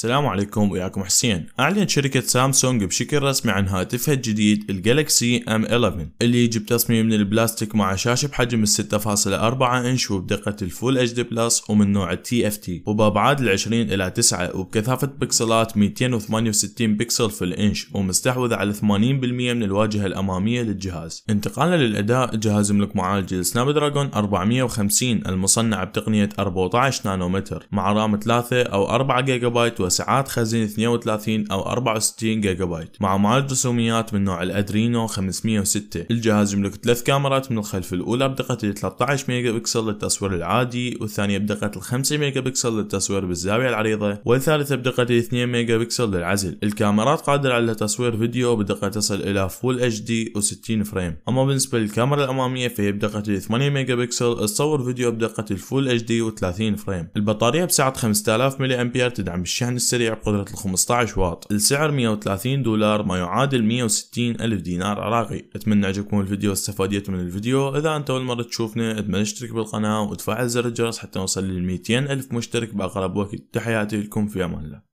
السلام عليكم وياكم حسين اعلنت شركة سامسونج بشكل رسمي عن هاتفها الجديد الجالكسي ام 11 اللي يجي بتصميم من البلاستيك مع شاشة بحجم 6.4 انش وبدقة الفول اتش دي بلس ومن نوع التي اف تي وبأبعاد ال 20 إلى 9 وبكثافة بكسلات 268 بكسل في الانش ومستحوذة على 80% من الواجهة الأمامية للجهاز انتقالا للأداء الجهاز يملك معالج سناب دراجون 450 المصنع بتقنية 14 نانومتر مع رام 3 أو 4 جيجا بايت وسعات خزن 32 أو 64 جيجا بايت مع معالج رسوميات من نوع الأدرينو 506 الجهاز يملك ثلاث كاميرات من الخلف الأولى بدقة 13 ميجا بكسل للتصوير العادي والثانية بدقة 5 ميجا بكسل للتصوير بالزاوية العريضة والثالثة بدقة 2 ميجا بكسل للعزل الكاميرات قادرة على تصوير فيديو بدقة تصل إلى فول اتش دي و60 فريم أما بالنسبة للكاميرا الأمامية فهي بدقة 8 ميجا بكسل تصور فيديو بدقة الفول اتش دي و30 فريم البطارية بسعة 5000 ملي أمبير تدعم الشحن السريع بقدرة ال 15 واط السعر 130 دولار ما يعادل 160 ألف دينار عراقي أتمنى عجبكم الفيديو واستفاديتوا من الفيديو إذا أنت أول مرة تشوفنا أتمنى تشترك بالقناة وتفعل زر الجرس حتى نوصل لل 200 ألف مشترك بأقرب وقت تحياتي لكم في أمان الله